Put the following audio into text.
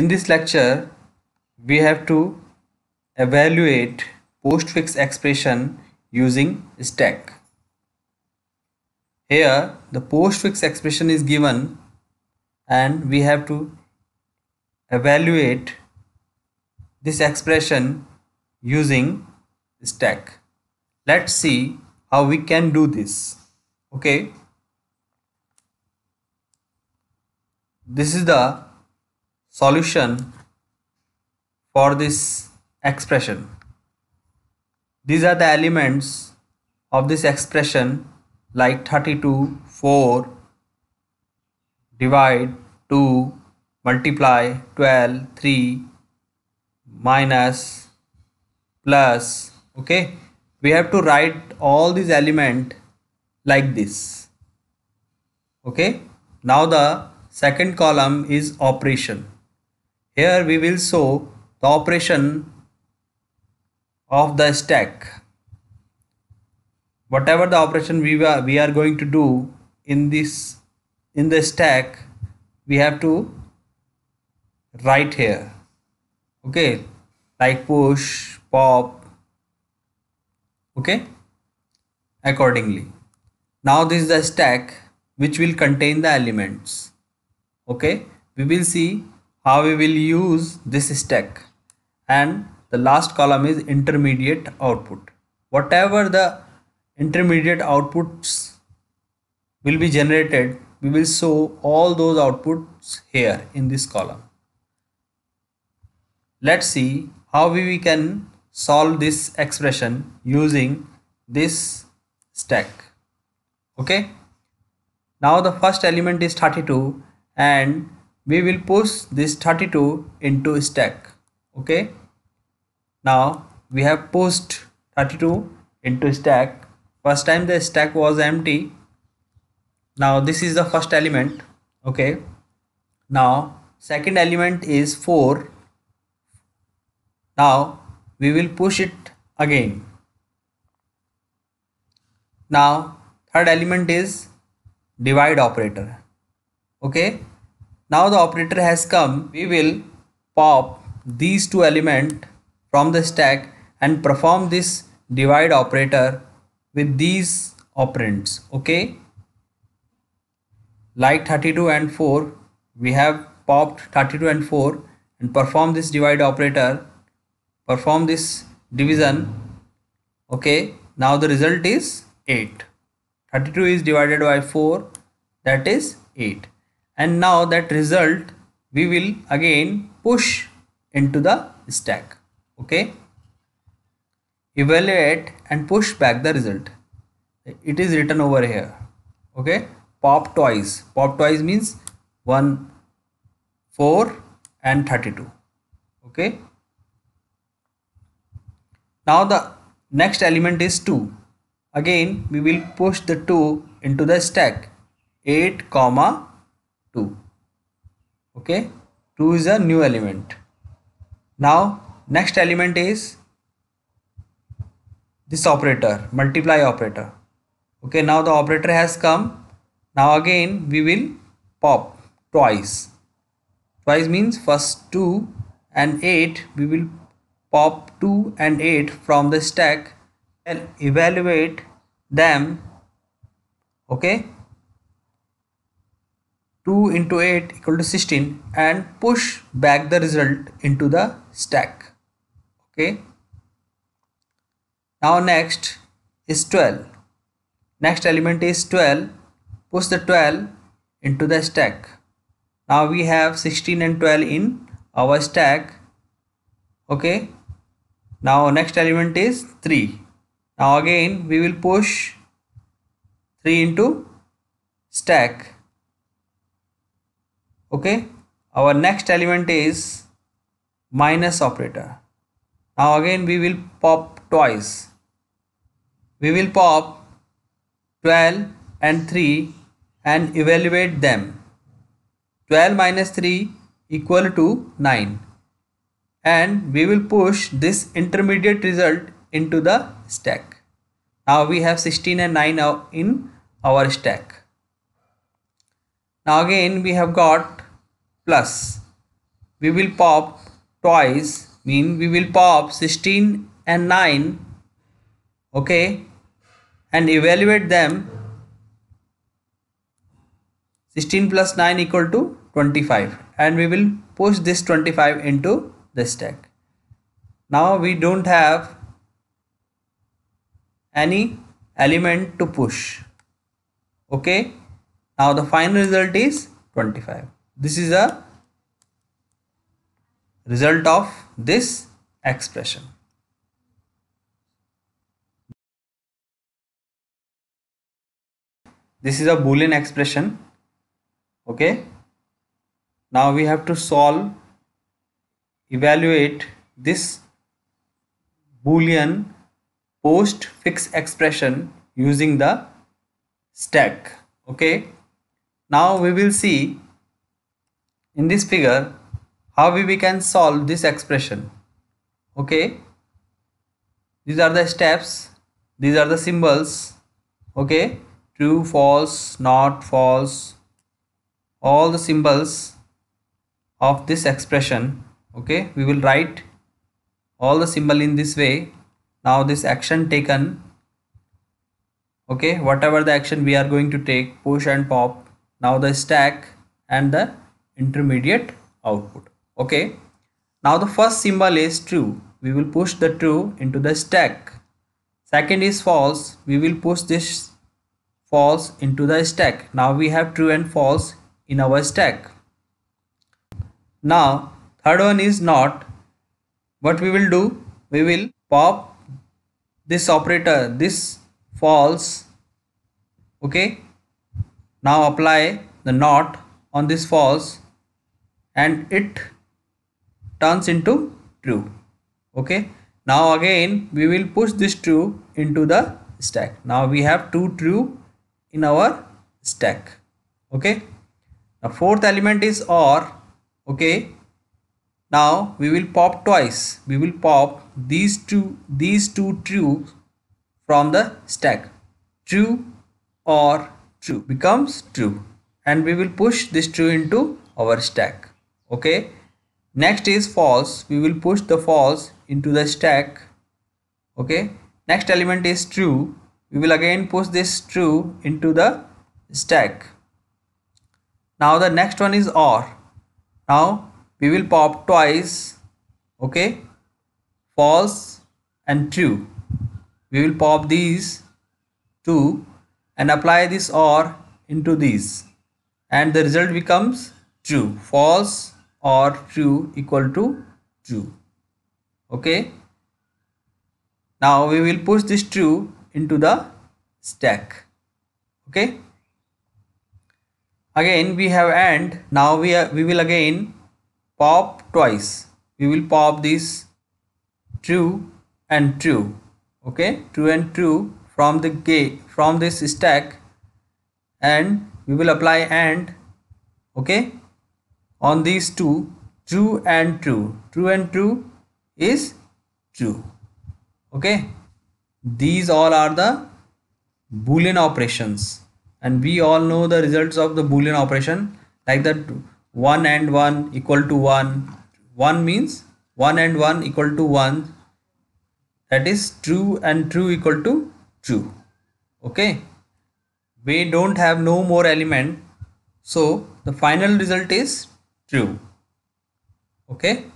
In this lecture, we have to evaluate postfix expression using stack. Here, the postfix expression is given and we have to evaluate this expression using stack. Let's see how we can do this. Okay. This is the solution for this expression. These are the elements of this expression like 32, 4, divide, 2, multiply, 12, 3, minus, plus, okay. We have to write all these element like this, okay. Now the second column is operation here we will show the operation of the stack. Whatever the operation we are, we are going to do in this in the stack we have to write here okay like push pop okay accordingly now this is the stack which will contain the elements okay we will see how we will use this stack and the last column is intermediate output whatever the intermediate outputs will be generated we will show all those outputs here in this column let's see how we can solve this expression using this stack okay now the first element is 32 and we will push this 32 into stack okay now we have pushed 32 into stack first time the stack was empty now this is the first element okay now second element is 4 now we will push it again now third element is divide operator okay now the operator has come we will pop these two element from the stack and perform this divide operator with these operands okay like 32 and 4 we have popped 32 and 4 and perform this divide operator perform this division okay now the result is 8 32 is divided by 4 that is 8 and now that result we will again push into the stack okay evaluate and push back the result it is written over here okay pop twice pop twice means 1 4 and 32 okay now the next element is 2 again we will push the 2 into the stack 8 comma 2 okay 2 is a new element now next element is this operator multiply operator okay now the operator has come now again we will pop twice twice means first 2 and 8 we will pop 2 and 8 from the stack and evaluate them okay 2 into 8 equal to 16 and push back the result into the stack okay now next is 12 next element is 12 push the 12 into the stack now we have 16 and 12 in our stack okay now next element is 3 now again we will push 3 into stack okay our next element is minus operator now again we will pop twice we will pop 12 and 3 and evaluate them 12 minus 3 equal to 9 and we will push this intermediate result into the stack now we have 16 and 9 in our stack now again we have got plus we will pop twice mean we will pop 16 and 9 okay and evaluate them 16 plus 9 equal to 25 and we will push this 25 into the stack now we don't have any element to push okay now the final result is 25 this is a result of this expression. This is a Boolean expression. Okay. Now we have to solve, evaluate this Boolean postfix expression using the stack. Okay. Now we will see in this figure how we can solve this expression okay these are the steps these are the symbols okay true false not false all the symbols of this expression okay we will write all the symbol in this way now this action taken okay whatever the action we are going to take push and pop now the stack and the intermediate output okay now the first symbol is true we will push the true into the stack second is false we will push this false into the stack now we have true and false in our stack now third one is not what we will do we will pop this operator this false okay now apply the not on this false and it turns into true okay now again we will push this true into the stack now we have two true in our stack okay the fourth element is or okay now we will pop twice we will pop these two these two true from the stack true or true becomes true and we will push this true into our stack okay next is false we will push the false into the stack okay next element is true we will again push this true into the stack now the next one is or now we will pop twice okay false and true we will pop these two and apply this or into these and the result becomes true false or true equal to true okay now we will push this true into the stack okay again we have and now we are, we will again pop twice we will pop this true and true okay true and true from the gate from this stack and we will apply and okay on these two true and true true and true is true okay these all are the boolean operations and we all know the results of the boolean operation like that 1 and 1 equal to 1 1 means 1 and 1 equal to 1 that is true and true equal to true okay we don't have no more element so the final result is true okay